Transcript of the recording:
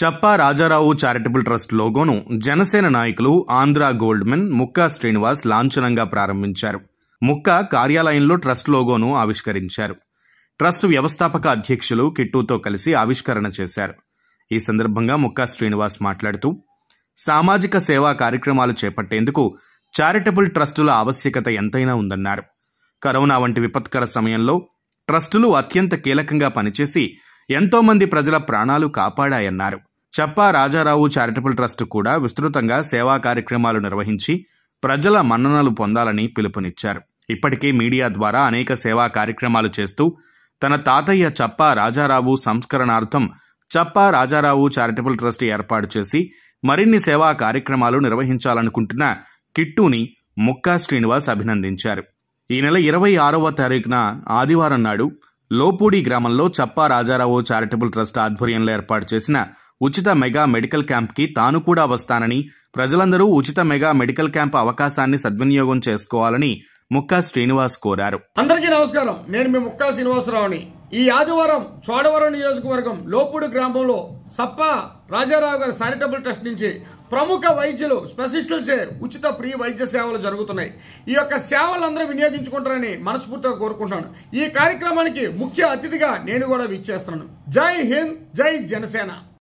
చప్పా Rajarao charitable trust లోగోను జనసేన నాయకులు Andhra Goldman Mukka Srinivas లాంఛనంగా ప్రారంభించారు ముక్కా కార్యాలయంలో ట్రస్ట్ లోగోను ఆవిష్కరించారు ట్రస్ట్ వ్యవస్థాపక అధ్యక్షులు కిట్టుతో కలిసి ఆవిష్కరణ చేశారు ఈ సందర్భంగా ముక్కా శ్రీనివాస్ మాట్లాడుతూ సామాజిక సేవా కార్యక్రమాలు చేపట్టేందుకు చారిటబుల్ ట్రస్టుల ఆవశ్యకత ఎంతైనా ఉందన్నారు కరోనా వంటి విపత్కర సమయంలో ట్రస్టులు అత్యంత కీలకంగా పనిచేసి ఎంతోమంది ప్రజల ప్రాణాలు కాపాడాయన్నారు చప్పా రాజారావు చారిటబుల్ ట్రస్ట్ కూడా విస్తృతంగా సేవా కార్యక్రమాలు నిర్వహించి ప్రజల మన్ననలు పొందాలని పిలుపునిచ్చారు ఇప్పటికే మీడియా ద్వారా అనేక సేవా కార్యక్రమాలు చేస్తూ తన తాతయ్య చప్పా రాజారావు సంస్కరణార్థం చప్పా రాజారావు చారిటబుల్ ట్రస్ట్ ఏర్పాటు చేసి మరిన్ని సేవా కార్యక్రమాలు నిర్వహించాలనుకుంటున్న కిట్టుని ముక్కా శ్రీనివాస్ అభినందించారు ఈ నెల ఇరవై ఆరవ తారీఖున ఆదివారం నాడు లోపూడి గ్రామంలో చప్పా రాజారావు చారిటబుల్ ట్రస్ట్ ఆధ్వర్యంలో ఏర్పాటు చేసిన ఉచిత మెగా మెడికల్ క్యాంప్కి తాను కూడా వస్తానని ప్రజలందరూ ఉచిత మెగా మెడికల్ క్యాంప్ అవకాశాన్ని సద్వినియోగం చేసుకోవాలని ముక్కా శ్రీనివాస్ కోరారు అందరికీ నమస్కారం నేను మీ ముక్కా శ్రీనివాసరావుని ఈ ఆదివారం చోడవరం నియోజకవర్గం లోపుడు గ్రామంలో సప్ప రాజారావు గారి శానిటబుల్ ట్రస్ట్ నుంచి ప్రముఖ వైద్యులు స్పెషలిస్టులు చేర్ ఉచిత ప్రీ వైద్య సేవలు జరుగుతున్నాయి ఈ యొక్క సేవలు అందరూ వినియోగించుకుంటారని మనస్ఫూర్తిగా కోరుకుంటున్నాను ఈ కార్యక్రమానికి ముఖ్య అతిథిగా నేను కూడా విచ్చేస్తున్నాను జై హింద్ జై జనసేన